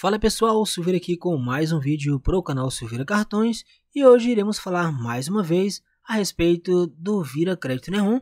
Fala pessoal, Silveira aqui com mais um vídeo para o canal Silveira Cartões e hoje iremos falar mais uma vez a respeito do Vira Crédito Neon,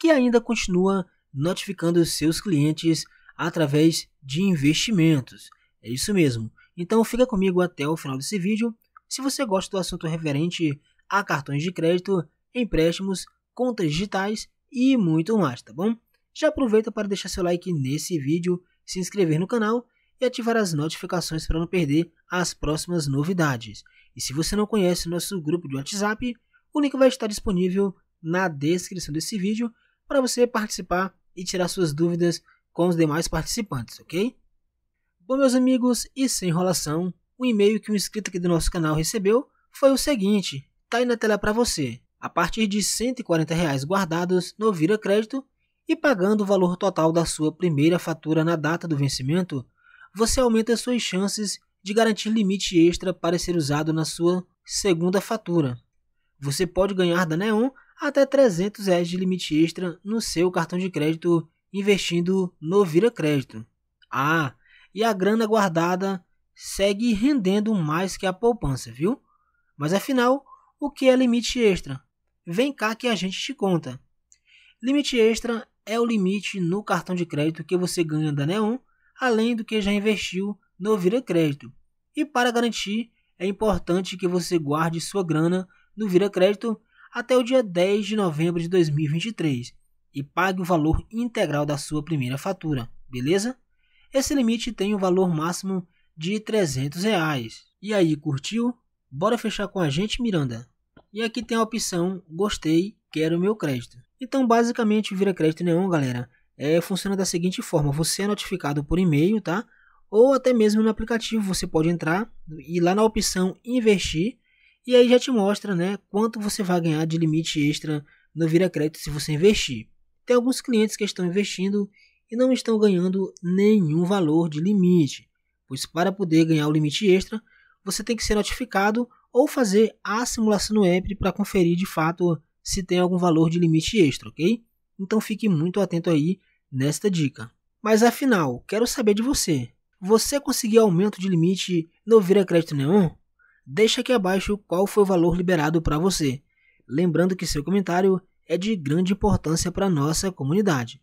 que ainda continua notificando seus clientes através de investimentos. É isso mesmo. Então fica comigo até o final desse vídeo. Se você gosta do assunto referente a cartões de crédito, empréstimos, contas digitais e muito mais, tá bom? Já aproveita para deixar seu like nesse vídeo, se inscrever no canal e ativar as notificações para não perder as próximas novidades. E se você não conhece nosso grupo de WhatsApp, o link vai estar disponível na descrição desse vídeo para você participar e tirar suas dúvidas com os demais participantes, ok? Bom, meus amigos, e sem enrolação, o e-mail que um inscrito aqui do nosso canal recebeu foi o seguinte, tá aí na tela para você. A partir de R$ 140 reais guardados no Vira Crédito e pagando o valor total da sua primeira fatura na data do vencimento, você aumenta suas chances de garantir limite extra para ser usado na sua segunda fatura. Você pode ganhar da Neon até 300 reais de limite extra no seu cartão de crédito investindo no Vira Crédito. Ah, e a grana guardada segue rendendo mais que a poupança, viu? Mas afinal, o que é limite extra? Vem cá que a gente te conta. Limite extra é o limite no cartão de crédito que você ganha da Neon além do que já investiu no Vira Crédito. E para garantir, é importante que você guarde sua grana no Vira Crédito até o dia 10 de novembro de 2023 e pague o valor integral da sua primeira fatura, beleza? Esse limite tem o um valor máximo de 300 reais. E aí, curtiu? Bora fechar com a gente, Miranda? E aqui tem a opção Gostei, quero meu crédito. Então, basicamente, o Vira Crédito Neon, galera, é, funciona da seguinte forma: você é notificado por e-mail, tá? Ou até mesmo no aplicativo você pode entrar e lá na opção investir e aí já te mostra, né, quanto você vai ganhar de limite extra no Vira Crédito se você investir. Tem alguns clientes que estão investindo e não estão ganhando nenhum valor de limite, pois para poder ganhar o limite extra, você tem que ser notificado ou fazer a simulação no app para conferir de fato se tem algum valor de limite extra, ok? Então fique muito atento aí nesta dica. Mas afinal, quero saber de você. Você conseguiu aumento de limite no Vira Crédito Neon? Deixa aqui abaixo qual foi o valor liberado para você. Lembrando que seu comentário é de grande importância para nossa comunidade.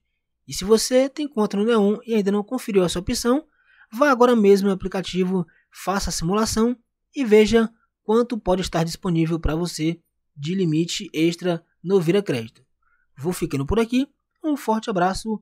E se você tem conta no Neon e ainda não conferiu a sua opção, vá agora mesmo no aplicativo, faça a simulação e veja quanto pode estar disponível para você de limite extra no Vira Crédito. Vou ficando por aqui. Um forte abraço